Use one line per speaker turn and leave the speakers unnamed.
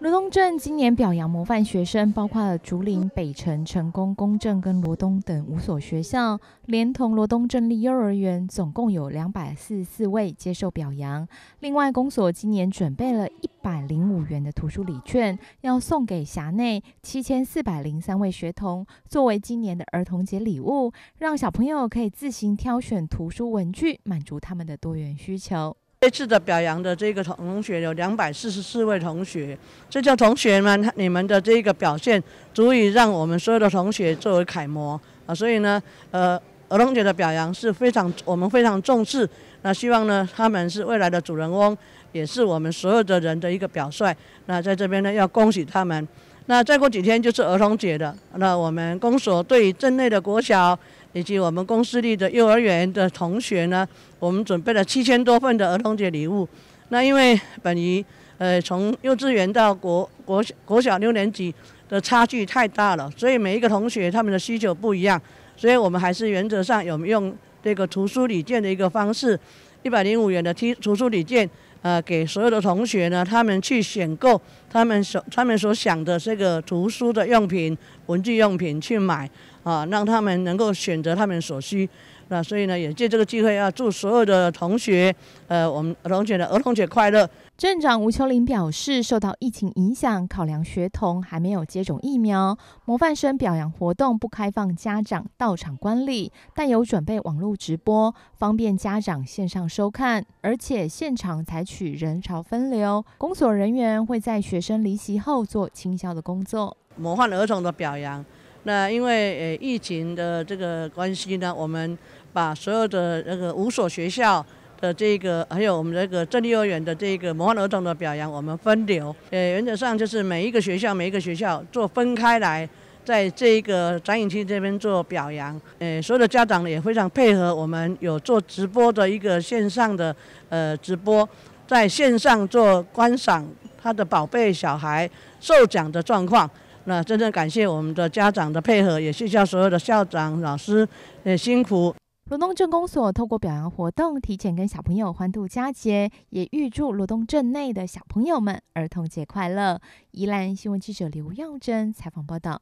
罗东镇今年表扬模范学生，包括了竹林、北城、成功、公正跟罗东等五所学校，连同罗东镇立幼儿园，总共有两百四十四位接受表扬。另外，公所今年准备了一百零五元的图书礼券，要送给辖内七千四百零三位学童，作为今年的儿童节礼物，让小朋友可以自行挑选图书文具，满足他们的多元需求。
这次的表扬的这个同学有两百四十四位同学，这叫同学们，你们的这个表现足以让我们所有的同学作为楷模啊！所以呢，呃，儿童节的表扬是非常我们非常重视，那希望呢他们是未来的主人翁，也是我们所有的人的一个表率。那在这边呢要恭喜他们，那再过几天就是儿童节的，那我们公所对镇内的国小。以及我们公司里的幼儿园的同学呢，我们准备了七千多份的儿童节礼物。那因为本于，呃，从幼稚园到国国国小六年级的差距太大了，所以每一个同学他们的需求不一样，所以我们还是原则上有用这个图书礼券的一个方式，一百零五元的图书礼券，呃，给所有的同学呢，他们去选购他们所他们所想的这个图书的用品、文具用品去买。啊，让他们能够选择他们所需，那所以呢，也借这个机会啊，祝所有的
同学，呃，我们儿童节的儿童节快乐。镇长吴秋玲表示，受到疫情影响，考量学童还没有接种疫苗，模范生表扬活动不开放家长到场观礼，但有准备网络直播，方便家长线上收看，而且现场采取人潮分流，工作人员会在学生离席后做清消的工作。
模范儿童的表扬。
那因为
呃疫情的这个关系呢，我们把所有的那个五所学校的这个，还有我们这个正立幼儿园的这个模范儿童的表扬，我们分流。呃，原则上就是每一个学校，每一个学校做分开来，在这个展演厅这边做表扬。呃，所有的家长也非常配合，我们有做直播的一个线上的呃直播，在线上做观赏他的宝贝小孩受奖的状况。那真正感谢我们的家长的配合，也谢谢所有的校长老师，也辛苦。
罗东镇公所透过表扬活动，提前跟小朋友欢度佳节，也预祝罗东镇内的小朋友们儿童节快乐。宜兰新闻记者刘耀珍采访报道。